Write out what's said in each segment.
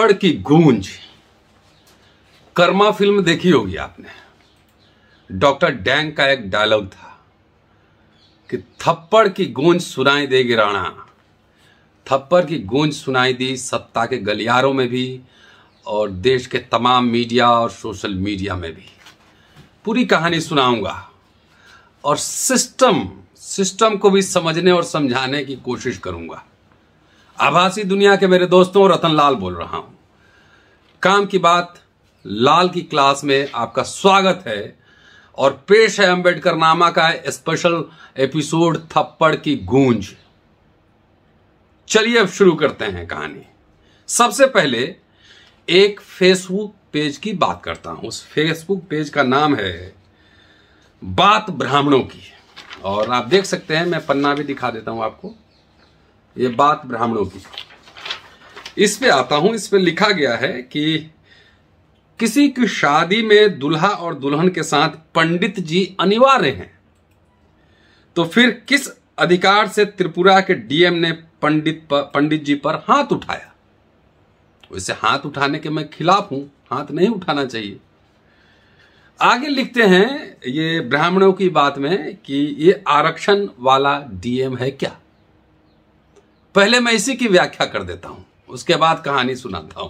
थप्पड़ की गूंज कर्मा फिल्म देखी होगी आपने डॉक्टर डैंग का एक डायलॉग था कि थप्पड़ की गूंज सुनाई देगी राणा थप्पड़ की गूंज सुनाई दी सत्ता के गलियारों में भी और देश के तमाम मीडिया और सोशल मीडिया में भी पूरी कहानी सुनाऊंगा और सिस्टम सिस्टम को भी समझने और समझाने की कोशिश करूंगा आभासी दुनिया के मेरे दोस्तों रतन लाल बोल रहा हूं काम की बात लाल की क्लास में आपका स्वागत है और पेश है अंबेडकर नामा का स्पेशल एपिसोड थप्पड़ की गूंज चलिए अब शुरू करते हैं कहानी सबसे पहले एक फेसबुक पेज की बात करता हूं उस फेसबुक पेज का नाम है बात ब्राह्मणों की और आप देख सकते हैं मैं पन्ना भी दिखा देता हूं आपको ये बात ब्राह्मणों की इस पे आता हूं इस पे लिखा गया है कि किसी की शादी में दुल्हा और दुल्हन के साथ पंडित जी अनिवार्य हैं तो फिर किस अधिकार से त्रिपुरा के डीएम ने पंडित पर, पंडित जी पर हाथ उठाया वैसे हाथ उठाने के मैं खिलाफ हूं हाथ नहीं उठाना चाहिए आगे लिखते हैं ये ब्राह्मणों की बात में कि ये आरक्षण वाला डीएम है क्या पहले मैं इसी की व्याख्या कर देता हूं उसके बाद कहानी सुनाता हूं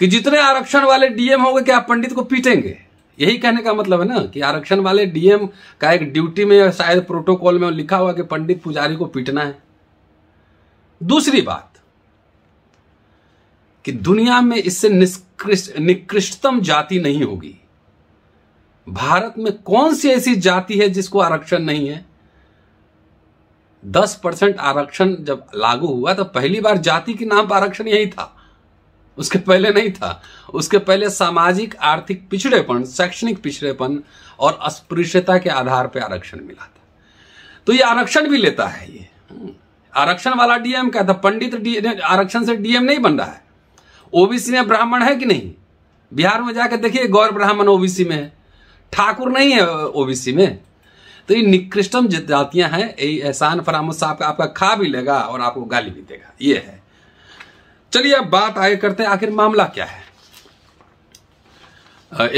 कि जितने आरक्षण वाले डीएम होंगे क्या पंडित को पीटेंगे यही कहने का मतलब है ना कि आरक्षण वाले डीएम का एक ड्यूटी में शायद प्रोटोकॉल में लिखा हुआ कि पंडित पुजारी को पीटना है दूसरी बात कि दुनिया में इससे निकृष्टतम जाति नहीं होगी भारत में कौन सी ऐसी जाति है जिसको आरक्षण नहीं है दस परसेंट आरक्षण जब लागू हुआ तो पहली बार जाति के नाम पर आरक्षण यही था उसके पहले नहीं था उसके पहले सामाजिक आर्थिक पिछड़ेपन शैक्षणिक पिछड़ेपन और अस्पृश्यता के आधार पर आरक्षण मिला था तो ये आरक्षण भी लेता है ये आरक्षण वाला डीएम क्या था पंडित आरक्षण से डीएम नहीं बन रहा है ओबीसी में ब्राह्मण है कि नहीं बिहार में जाकर देखिए गौर ब्राह्मण ओबीसी में है ठाकुर नहीं है ओबीसी में तो ये निकृष्टम जातियां हैं ये एहसान फरामोद साहब का आपका खा भी लेगा और आपको गाली भी देगा ये है चलिए अब बात आगे करते हैं आखिर मामला क्या है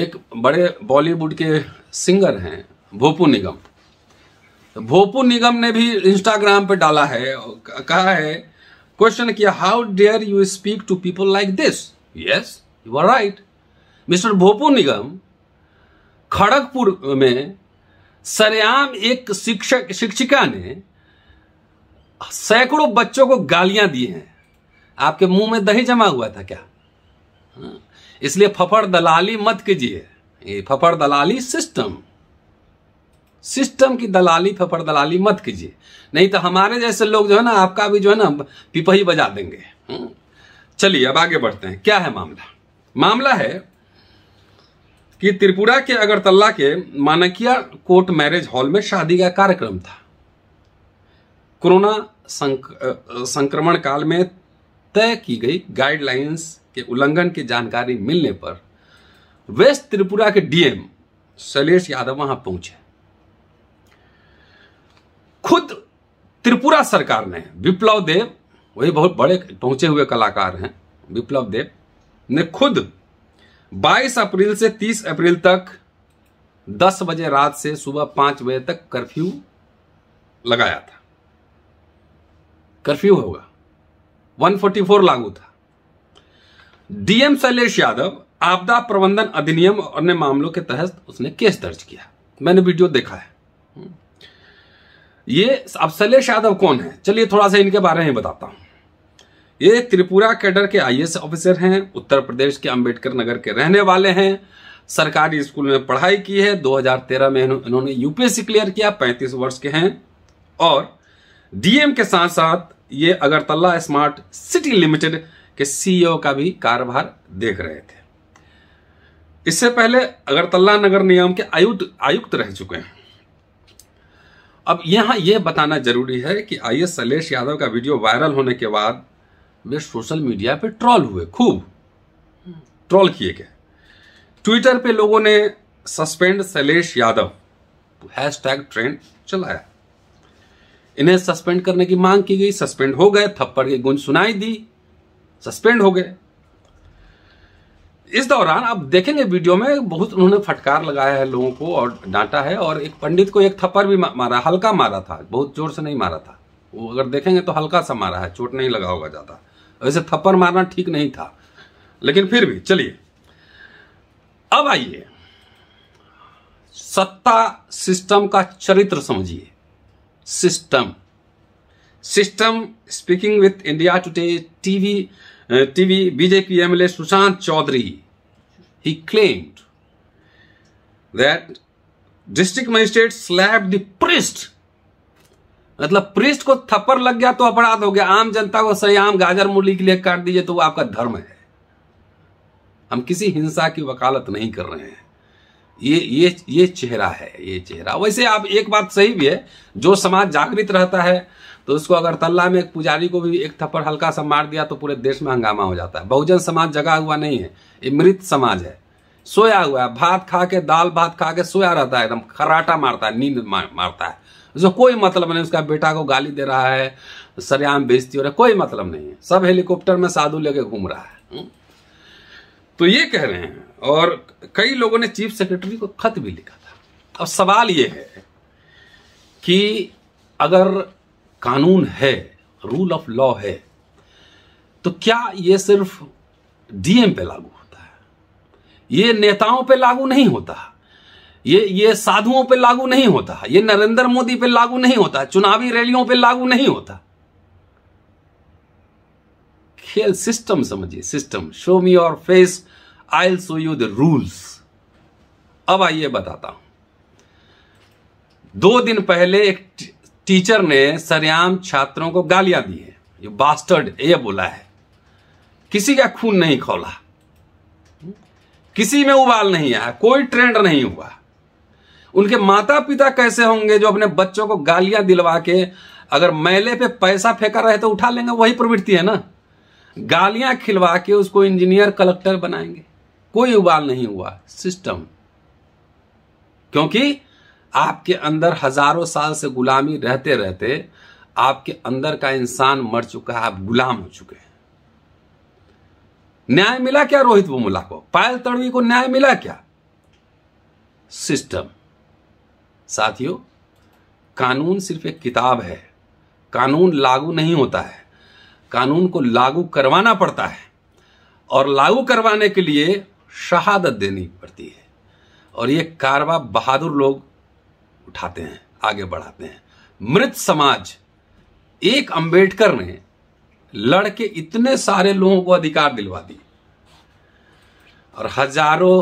एक बड़े बॉलीवुड के सिंगर हैं भोपू निगम भोपू निगम ने भी इंस्टाग्राम पर डाला है कहा है क्वेश्चन किया how dare you speak to people like this yes you are right mister Bhopu Nigam Kharagpur में सरेआम एक शिक्षक शिक्षिका ने सैकड़ों बच्चों को गालियां दी हैं आपके मुंह में दही जमा हुआ था क्या हाँ। इसलिए फफड़ दलाली मत कीजिए ये फफड़ दलाली सिस्टम सिस्टम की दलाली फफड़ दलाली मत कीजिए नहीं तो हमारे जैसे लोग जो है ना आपका भी जो है ना पिपही बजा देंगे हाँ। चलिए अब आगे बढ़ते हैं क्या है मामला मामला है कि त्रिपुरा के अगरतला के मानकिया कोर्ट मैरिज हॉल में शादी का कार्यक्रम था कोरोना संक, संक्रमण काल में तय की गई गाइडलाइंस के उल्लंघन की जानकारी मिलने पर वेस्ट त्रिपुरा के डीएम शैलेश यादव वहां पहुंचे खुद त्रिपुरा सरकार ने विप्लव देव वही बहुत बड़े पहुंचे हुए कलाकार हैं विप्लव देव ने खुद 22 अप्रैल से 30 अप्रैल तक 10 बजे रात से सुबह पांच बजे तक कर्फ्यू लगाया था कर्फ्यू होगा 144 लागू था डीएम शैलेश यादव आपदा प्रबंधन अधिनियम और अन्य मामलों के तहत उसने केस दर्ज किया मैंने वीडियो देखा है ये अब शैलेश यादव कौन है चलिए थोड़ा सा इनके बारे में बताता हूं ये त्रिपुरा कैडर के आई ऑफिसर हैं उत्तर प्रदेश के अंबेडकर नगर के रहने वाले हैं सरकारी स्कूल में पढ़ाई की है 2013 में इन्होंने यूपीएससी क्लियर किया 35 वर्ष के हैं और डीएम के साथ साथ ये अगरतला स्मार्ट सिटी लिमिटेड के सीईओ e का भी कारोबार देख रहे थे इससे पहले अगरतला नगर निगम के आयुक्त आयुक्त रह चुके हैं अब यहां यह बताना जरूरी है कि आई एस यादव का वीडियो वायरल होने के बाद वे सोशल मीडिया पे ट्रॉल हुए खूब ट्रॉल किए गए ट्विटर पे लोगों ने suspend Shailesh Yadav hashtag trend चलाया इन्हें सस्पेंड करने की मांग की गई सस्पेंड हो गए थप्पड़ की गुंज सुनाई दी सस्पेंड हो गए इस दौरान आप देखेंगे वीडियो में बहुत उन्होंने फटकार लगाया है लोगों को और डांटा है और एक पंडित को एक थप्पड़ भी मारा हल्का मारा था बहुत जोर से नहीं मारा था वो अगर देखेंगे तो हल्का सा मारा है चोट नहीं लगा होगा ज़्यादा वैसे थप्पड़ मारना ठीक नहीं था लेकिन फिर भी चलिए अब आइए सत्ता सिस्टम का चरित्र समझिए system system speaking with India Today TV TV BJP MLA Sushant Chaudhary he claimed that district magistrate slapped the priest मतलब पृष्ठ को थप्पर लग गया तो अपराध हो गया आम जनता को सही आम गाजर मूली के लिए काट दीजिए तो वो आपका धर्म है हम किसी हिंसा की वकालत नहीं कर रहे हैं ये ये ये चेहरा है ये चेहरा वैसे आप एक बात सही भी है जो समाज जागृत रहता है तो उसको अगर तल्ला में एक पुजारी को भी एक थप्पड़ हल्का सा मार दिया तो पूरे देश में हंगामा हो जाता है बहुजन समाज जगा हुआ नहीं है ये मृत समाज है सोया हुआ है भात खा के दाल भात खा के सोया रहता है एकदम खराटा मारता है नींद मारता है जो कोई मतलब नहीं उसका बेटा को गाली दे रहा है सरेआम बेजती हो रहा है कोई मतलब नहीं है सब हेलीकॉप्टर में साधु लेके घूम रहा है हम्म? तो ये कह रहे हैं और कई लोगों ने चीफ सेक्रेटरी को खत भी लिखा था अब सवाल ये है कि अगर कानून है रूल ऑफ लॉ है तो क्या ये सिर्फ डीएम पे लागू होता है ये नेताओं पे लागू नहीं होता ये ये साधुओं पे लागू नहीं होता ये नरेंद्र मोदी पे लागू नहीं होता चुनावी रैलियों पे लागू नहीं होता खेल सिस्टम समझिए system show me your face I show you the rules अब आइए बताता हूं दो दिन पहले एक टीचर ने सरयाम छात्रों को गालियां दी है ये बास्टर्ड ये बोला है किसी का खून नहीं खोला किसी में उबाल नहीं आया कोई ट्रेंड नहीं हुआ उनके माता पिता कैसे होंगे जो अपने बच्चों को गालियां दिलवा के अगर मैले पे पैसा फेंका रहे तो उठा लेंगे वही प्रवृत्ति है ना गालियां खिलवा के उसको इंजीनियर कलेक्टर बनाएंगे कोई उबाल नहीं हुआ सिस्टम क्योंकि आपके अंदर हजारों साल से गुलामी रहते रहते आपके अंदर का इंसान मर चुका है आप गुलाम हो चुके हैं न्याय मिला क्या रोहित बुमुला को पायल तड़वी को न्याय मिला क्या सिस्टम साथियों कानून सिर्फ एक किताब है कानून लागू नहीं होता है कानून को लागू करवाना पड़ता है और लागू करवाने के लिए शहादत देनी पड़ती है और ये कारवा बहादुर लोग उठाते हैं आगे बढ़ाते हैं मृत समाज एक अंबेडकर ने लड़के इतने सारे लोगों को अधिकार दिलवा दिए और हजारों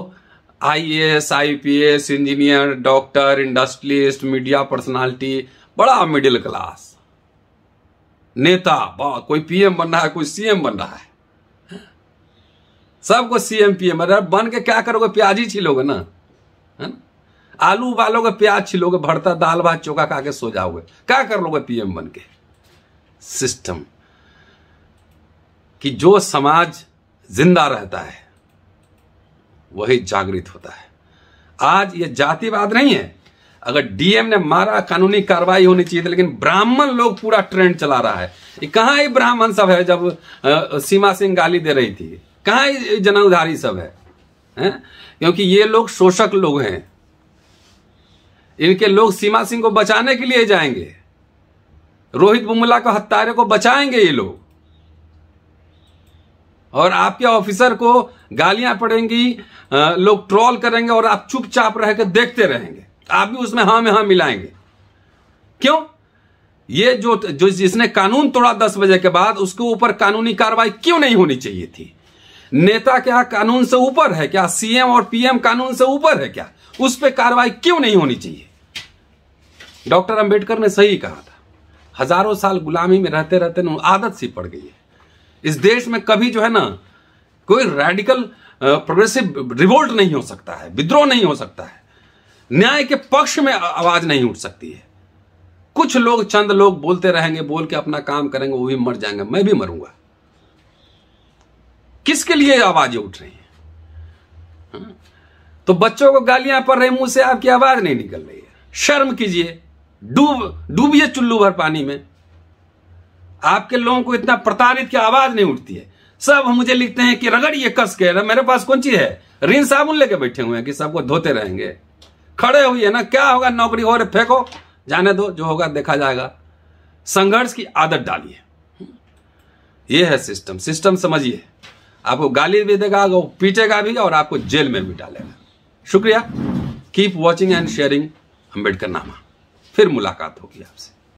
IAS IPS engineer doctor industrialist media personality बड़ा मिडिल क्लास नेता कोई पीएम बन रहा है कोई सीएम बन रहा है सबको सीएम पीएम अरे बन के क्या करोगे प्याज ही छिलोगे ना आलू उबालोगे प्याज छिलोगे भरता दाल भात चोखा खा के सो जाओगे क्या कर लोगे पीएम बन के सिस्टम कि जो समाज जिंदा रहता है वही जागृत होता है आज ये जातिवाद नहीं है अगर डीएम ने मारा कानूनी कार्रवाई होनी चाहिए थी लेकिन ब्राह्मण लोग पूरा ट्रेंड चला रहा है कहा कहाँ ब्राह्मण सब है जब सीमा सिंह गाली दे रही थी कहाँ ये जनउधारी सब है, है? क्योंकि ये लोग शोषक लोग हैं इनके लोग सीमा सिंह को बचाने के लिए जाएंगे रोहित बुमला को हत्यारे को बचाएंगे ये लोग और आपके ऑफिसर को गालियां पड़ेंगी लोग ट्रॉल करेंगे और आप चुपचाप रहकर देखते रहेंगे आप भी उसमें हाँ में हाँ मिलाएंगे क्यों ये जो जो जिसने कानून तोड़ा दस बजे के बाद उसके ऊपर कानूनी कार्रवाई क्यों नहीं होनी चाहिए थी नेता क्या कानून से ऊपर है क्या सीएम और पीएम कानून से ऊपर है क्या उस पर कार्रवाई क्यों नहीं होनी चाहिए डॉक्टर अंबेडकर ने सही कहा था हजारों साल गुलामी में रहते रहते आदत सी पड़ गई है इस देश में कभी जो है ना कोई रेडिकल प्रोग्रेसिव रिवोल्ट नहीं हो सकता है विद्रोह नहीं हो सकता है न्याय के पक्ष में आवाज नहीं उठ सकती है कुछ लोग चंद लोग बोलते रहेंगे बोल के अपना काम करेंगे वो भी मर जाएंगे मैं भी मरूंगा किसके लिए आवाजें उठ रही हैं हाँ? तो बच्चों को गालियां पड़ रही मुंह से आपकी आवाज नहीं निकल रही है शर्म कीजिए डूब डूबिए चुल्लू भर पानी में आपके लोगों को इतना प्रताड़ित की आवाज नहीं उठती है सब मुझे लिखते हैं कि रगड़िए कस के मेरे पास कौन चीज है ऋण साबुन लेके बैठे हुए हैं कि सबको धोते रहेंगे खड़े हुए ना क्या होगा नौकरी और फेंको जाने दो जो होगा देखा जाएगा संघर्ष की आदत डालिए ये है सिस्टम सिस्टम समझिए आपको गाली भी देगा वो पीटेगा भी और आपको जेल में भी डालेगा शुक्रिया keep watching and sharing Ambedkarnama फिर मुलाकात होगी आपसे